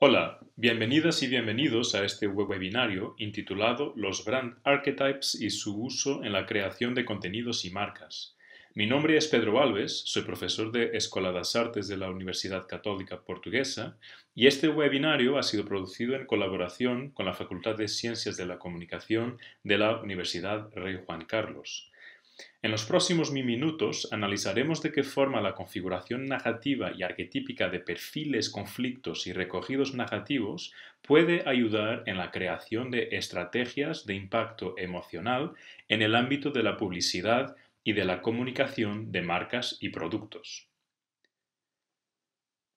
Hola, bienvenidas y bienvenidos a este webinario intitulado Los Brand Archetypes y su uso en la creación de contenidos y marcas. Mi nombre es Pedro Alves, soy profesor de Escoladas Artes de la Universidad Católica Portuguesa y este webinario ha sido producido en colaboración con la Facultad de Ciencias de la Comunicación de la Universidad Rey Juan Carlos. En los próximos minutos analizaremos de qué forma la configuración narrativa y arquetípica de perfiles, conflictos y recogidos narrativos puede ayudar en la creación de estrategias de impacto emocional en el ámbito de la publicidad y de la comunicación de marcas y productos.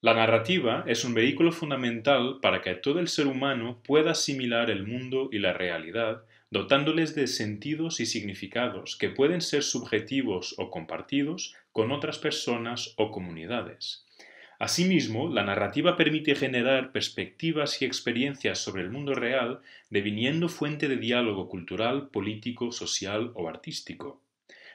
La narrativa es un vehículo fundamental para que todo el ser humano pueda asimilar el mundo y la realidad dotándoles de sentidos y significados que pueden ser subjetivos o compartidos con otras personas o comunidades. Asimismo, la narrativa permite generar perspectivas y experiencias sobre el mundo real, deviniendo fuente de diálogo cultural, político, social o artístico.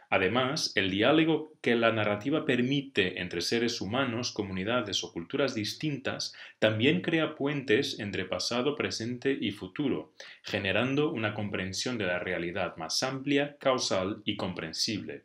Además, el diálogo que la narrativa permite entre seres humanos, comunidades o culturas distintas también crea puentes entre pasado, presente y futuro, generando una comprensión de la realidad más amplia, causal y comprensible.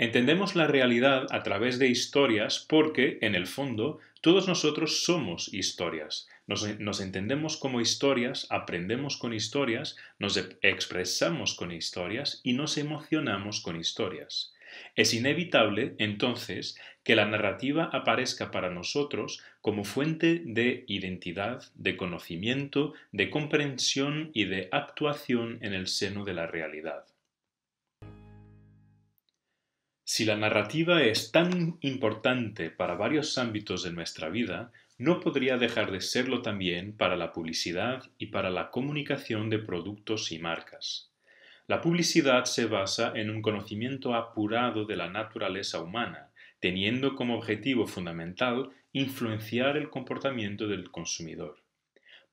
Entendemos la realidad a través de historias porque, en el fondo, todos nosotros somos historias. Nos, entendemos como historias, aprendemos con historias, nos expresamos con historias y nos emocionamos con historias. Es inevitable, entonces, que la narrativa aparezca para nosotros como fuente de identidad, de conocimiento, de comprensión y de actuación en el seno de la realidad. Si la narrativa es tan importante para varios ámbitos de nuestra vida, no podría dejar de serlo también para la publicidad y para la comunicación de productos y marcas. La publicidad se basa en un conocimiento apurado de la naturaleza humana, teniendo como objetivo fundamental influenciar el comportamiento del consumidor.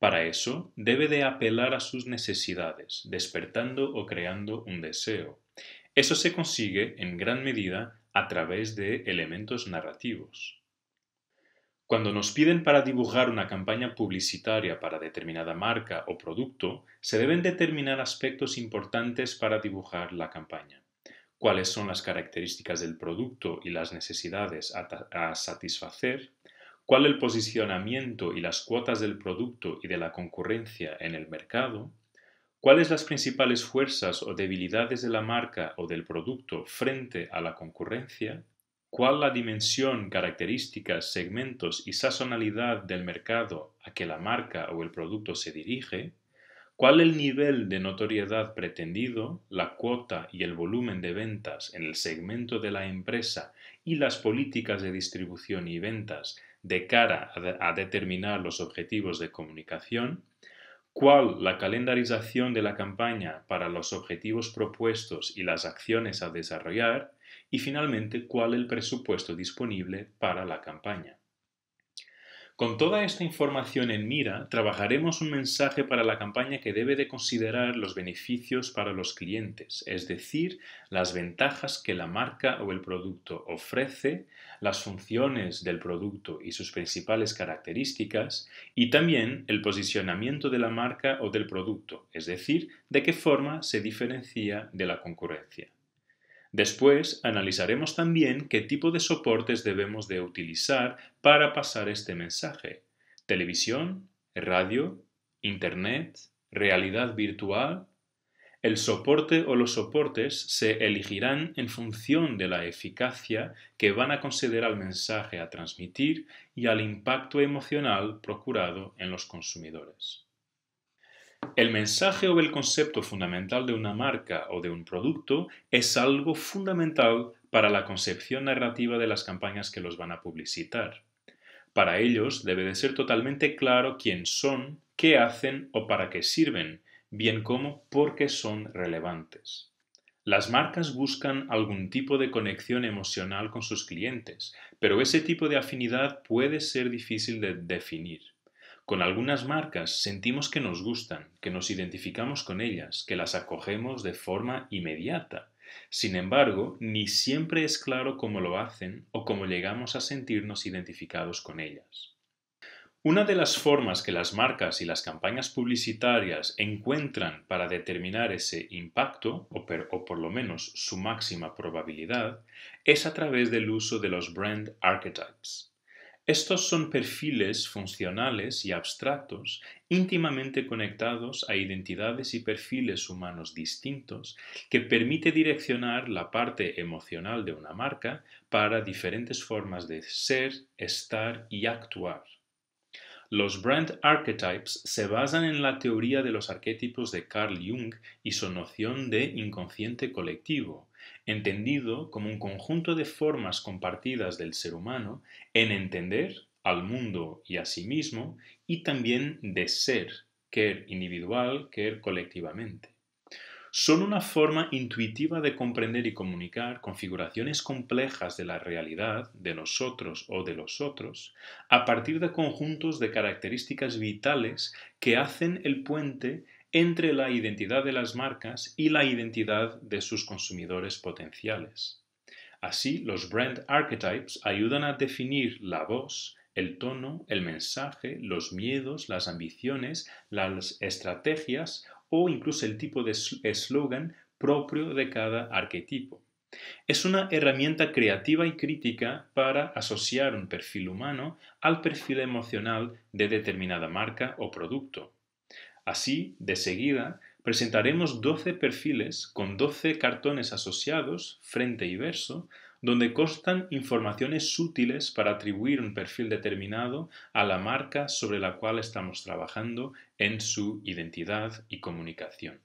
Para eso, debe de apelar a sus necesidades, despertando o creando un deseo. Eso se consigue, en gran medida, a través de elementos narrativos. Cuando nos piden para dibujar una campaña publicitaria para determinada marca o producto, se deben determinar aspectos importantes para dibujar la campaña. ¿Cuáles son las características del producto y las necesidades a, satisfacer? cuál el posicionamiento y las cuotas del producto y de la concurrencia en el mercado, cuáles las principales fuerzas o debilidades de la marca o del producto frente a la concurrencia, cuál la dimensión, características, segmentos y sazonalidad del mercado a que la marca o el producto se dirige, cuál el nivel de notoriedad pretendido, la cuota y el volumen de ventas en el segmento de la empresa y las políticas de distribución y ventas de cara a, determinar los objetivos de comunicación, cuál la calendarización de la campaña para los objetivos propuestos y las acciones a desarrollar, y finalmente cuál el presupuesto disponible para la campaña. Con toda esta información en mira, trabajaremos un mensaje para la campaña que debe de considerar los beneficios para los clientes, es decir, las ventajas que la marca o el producto ofrece, las funciones del producto y sus principales características, y también el posicionamiento de la marca o del producto, es decir, de qué forma se diferencia de la concurrencia. Después analizaremos también qué tipo de soportes debemos de utilizar para pasar este mensaje. Televisión, radio, internet, realidad virtual. El soporte o los soportes se elegirán en función de la eficacia que van a conceder al mensaje a transmitir y al impacto emocional procurado en los consumidores. El mensaje o el concepto fundamental de una marca o de un producto es algo fundamental para la concepción narrativa de las campañas que los van a publicitar. Para ellos debe de ser totalmente claro quién son, qué hacen o para qué sirven, bien como por qué son relevantes. Las marcas buscan algún tipo de conexión emocional con sus clientes, pero ese tipo de afinidad puede ser difícil de definir. Con algunas marcas sentimos que nos gustan, que nos identificamos con ellas, que las acogemos de forma inmediata. Sin embargo, ni siempre es claro cómo lo hacen o cómo llegamos a sentirnos identificados con ellas. Una de las formas que las marcas y las campañas publicitarias encuentran para determinar ese impacto, o, por lo menos su máxima probabilidad, es a través del uso de los brand archetypes. Estos son perfiles funcionales y abstractos íntimamente conectados a identidades y perfiles humanos distintos que permite direccionar la parte emocional de una marca para diferentes formas de ser, estar y actuar. Los brand archetypes se basan en la teoría de los arquetipos de Carl Jung y su noción de inconsciente colectivo, entendido como un conjunto de formas compartidas del ser humano en entender al mundo y a sí mismo y también de ser, quer individual, quer colectivamente son una forma intuitiva de comprender y comunicar configuraciones complejas de la realidad, de nosotros o de los otros, a partir de conjuntos de características vitales que hacen el puente entre la identidad de las marcas y la identidad de sus consumidores potenciales. Así, los brand archetypes ayudan a definir la voz, el tono, el mensaje, los miedos, las ambiciones, las estrategias o incluso el tipo de eslogan propio de cada arquetipo. Es una herramienta creativa y crítica para asociar un perfil humano al perfil emocional de determinada marca o producto. Así, de seguida, presentaremos 12 perfiles con 12 cartones asociados, frente y verso, donde constan informaciones útiles para atribuir un perfil determinado a la marca sobre la cual estamos trabajando en su identidad y comunicación.